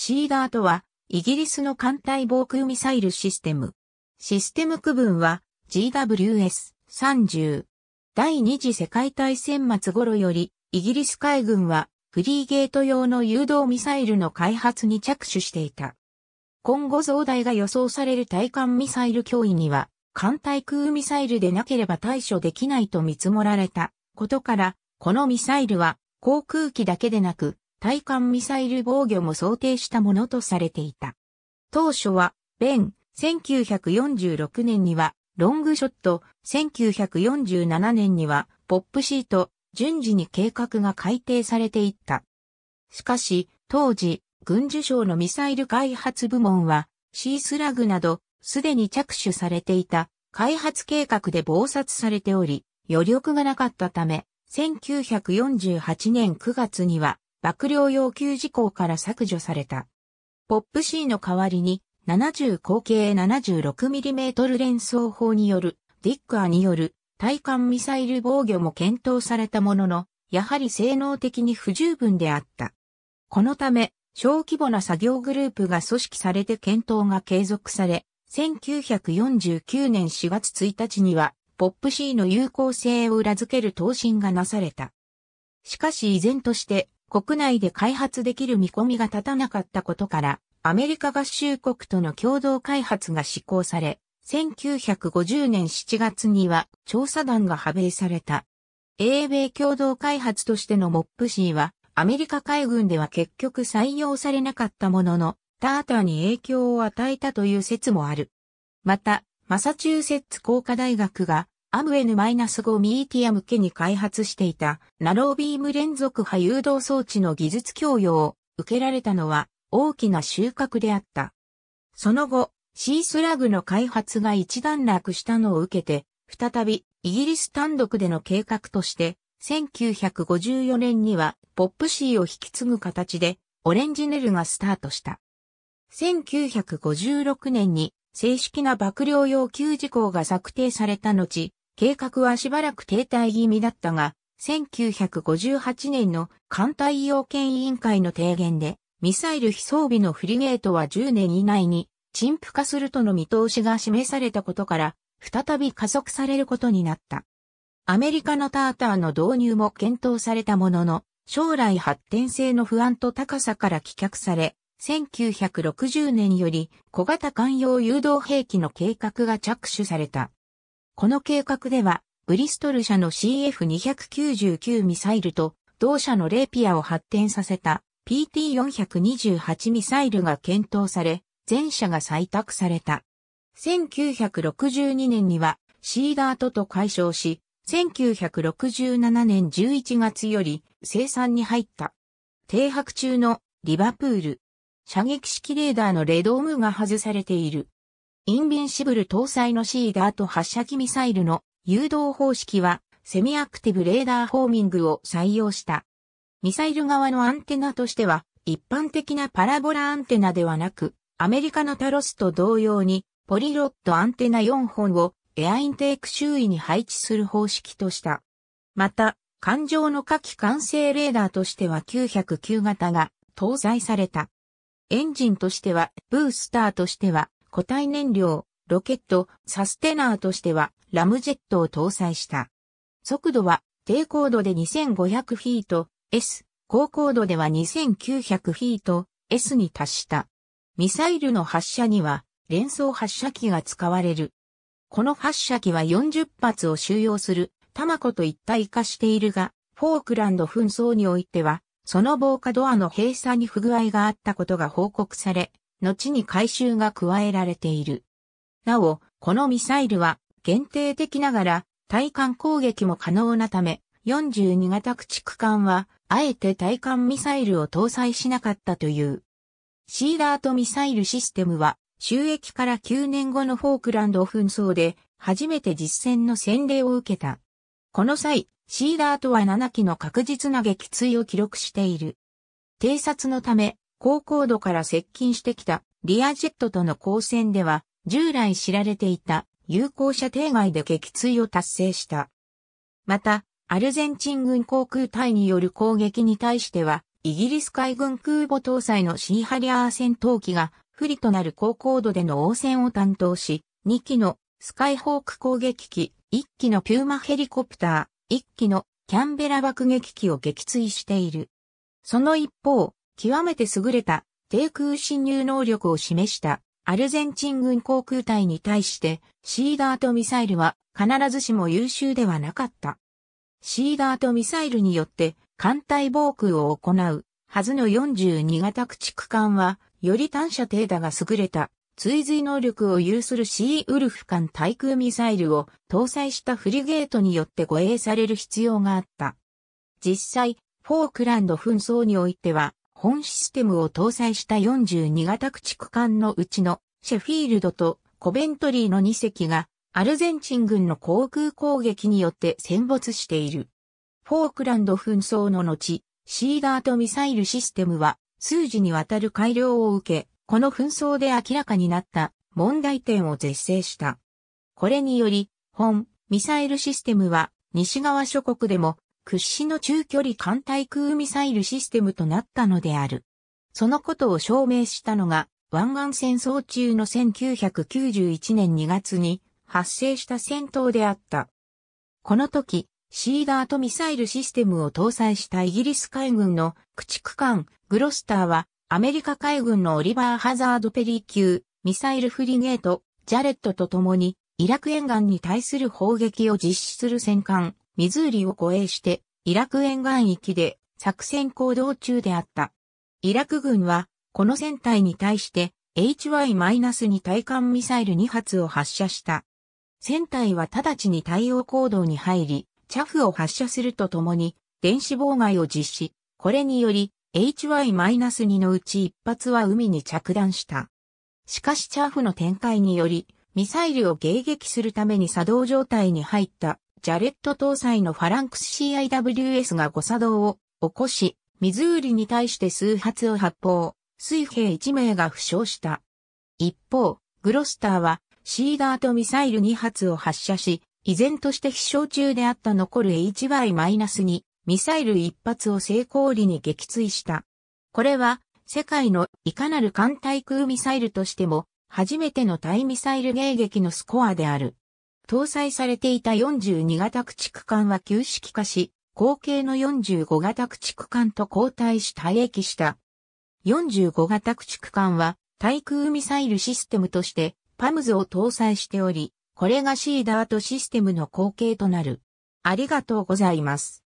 シーダーとは、イギリスの艦隊防空ミサイルシステム。システム区分は GWS-30。第二次世界大戦末頃より、イギリス海軍はフリーゲート用の誘導ミサイルの開発に着手していた。今後増大が予想される対艦ミサイル脅威には、艦対空ミサイルでなければ対処できないと見積もられたことから、このミサイルは航空機だけでなく対艦ミサイル防御も想定したものとされていた。当初は、ベン、1946年には、ロングショット、1947年には、ポップシート、順次に計画が改定されていった。しかし、当時、軍需省のミサイル開発部門は、シースラグなど、すでに着手されていた、開発計画で暴殺されており、余力がなかったため、1948年9月には、幕僚要求事項から削除された。ポップ C の代わりに、70口径 76mm 連装砲による、ディッカーによる、対艦ミサイル防御も検討されたものの、やはり性能的に不十分であった。このため、小規模な作業グループが組織されて検討が継続され、1949年4月1日には、ポップ C の有効性を裏付ける答申がなされた。しかし依然として、国内で開発できる見込みが立たなかったことから、アメリカ合衆国との共同開発が施行され、1950年7月には調査団が派兵された。英米共同開発としてのモップシーは、アメリカ海軍では結局採用されなかったものの、ターターに影響を与えたという説もある。また、マサチューセッツ工科大学がアムウヌ -5 ミーティア向けに開発していたナロービーム連続波誘導装置の技術供与を受けられたのは大きな収穫であった。その後、シースラグの開発が一段落したのを受けて、再びイギリス単独での計画として、1954年にはポップシーを引き継ぐ形でオレンジネルがスタートした。1956年に正式な幕僚要求事項が策定された後、計画はしばらく停滞気味だったが、1958年の艦隊要件委員会の提言で、ミサイル非装備のフリゲートは10年以内に陳腐化するとの見通しが示されたことから、再び加速されることになった。アメリカのターターの導入も検討されたものの、将来発展性の不安と高さから棄却され、1960年より小型艦用誘導兵器の計画が着手された。この計画では、ブリストル社の CF299 ミサイルと、同社のレーピアを発展させた PT428 ミサイルが検討され、全社が採択された。1962年には、シーダートと解消し、1967年11月より生産に入った。停泊中のリバプール。射撃式レーダーのレドームが外されている。インビンシブル搭載のシーダーと発射機ミサイルの誘導方式はセミアクティブレーダーホーミングを採用した。ミサイル側のアンテナとしては一般的なパラボラアンテナではなくアメリカのタロスと同様にポリロットアンテナ4本をエアインテーク周囲に配置する方式とした。また、艦上の火器完成レーダーとしては909型が搭載された。エンジンとしては、ブースターとしては、固体燃料、ロケット、サステナーとしてはラムジェットを搭載した。速度は低高度で2500フィート S、高高度では2900フィート S に達した。ミサイルの発射には連装発射機が使われる。この発射機は40発を収容するタマコと一体化しているが、フォークランド紛争においては、その防火ドアの閉鎖に不具合があったことが報告され、後に改修が加えられている。なお、このミサイルは限定的ながら対艦攻撃も可能なため、42型駆逐艦は、あえて対艦ミサイルを搭載しなかったという。シーダートミサイルシステムは、収益から9年後のフォークランド紛争で、初めて実戦の洗礼を受けた。この際、シーダートは7機の確実な撃墜を記録している。偵察のため、高高度から接近してきたリアジェットとの交戦では、従来知られていた有効射程外で撃墜を達成した。また、アルゼンチン軍航空隊による攻撃に対しては、イギリス海軍空母搭載のシーハリアー戦闘機が不利となる高高度での応戦を担当し、2機のスカイホーク攻撃機、1機のピューマヘリコプター、1機のキャンベラ爆撃機を撃墜している。その一方、極めて優れた低空侵入能力を示したアルゼンチン軍航空隊に対してシーダートミサイルは必ずしも優秀ではなかった。シーダートミサイルによって艦隊防空を行うはずの42型駆逐艦はより短射程だが優れた追随能力を有するシーウルフ艦対空ミサイルを搭載したフリゲートによって護衛される必要があった。実際、フォークランド紛争においては、本システムを搭載した42型駆逐艦のうちのシェフィールドとコベントリーの2隻がアルゼンチン軍の航空攻撃によって戦没している。フォークランド紛争の後、シーダートミサイルシステムは数時にわたる改良を受け、この紛争で明らかになった問題点を是正した。これにより、本ミサイルシステムは西側諸国でも屈指の中距離艦対空ミサイルシステムとなったのである。そのことを証明したのが、湾岸戦争中の1991年2月に発生した戦闘であった。この時、シーダーとミサイルシステムを搭載したイギリス海軍の駆逐艦グロスターはアメリカ海軍のオリバー・ハザード・ペリー級ミサイルフリゲートジャレットと共にイラク沿岸に対する砲撃を実施する戦艦ミズーリを護衛して、イラク沿岸域で作戦行動中であった。イラク軍は、この船体に対して HY-2 対艦ミサイル2発を発射した。船体は直ちに対応行動に入り、チャフを発射するとともに、電子妨害を実施。これにより、HY-2 のうち1発は海に着弾した。しかしチャーフの展開により、ミサイルを迎撃するために作動状態に入ったジャレット搭載のファランクス CIWS が誤作動を起こし、ミズーリに対して数発を発砲、水兵1名が負傷した。一方、グロスターは、シーダーとミサイル2発を発射し、依然として飛翔中であった残る HY-2 ミサイル1発を成功裏に撃墜した。これは、世界のいかなる艦対空ミサイルとしても、初めての対ミサイル迎撃のスコアである。搭載されていた42型駆逐艦は旧式化し、後継の45型駆逐艦と交代し退役した。45型駆逐艦は対空ミサイルシステムとしてパムズを搭載しており、これがシーダートシステムの後継となる。ありがとうございます。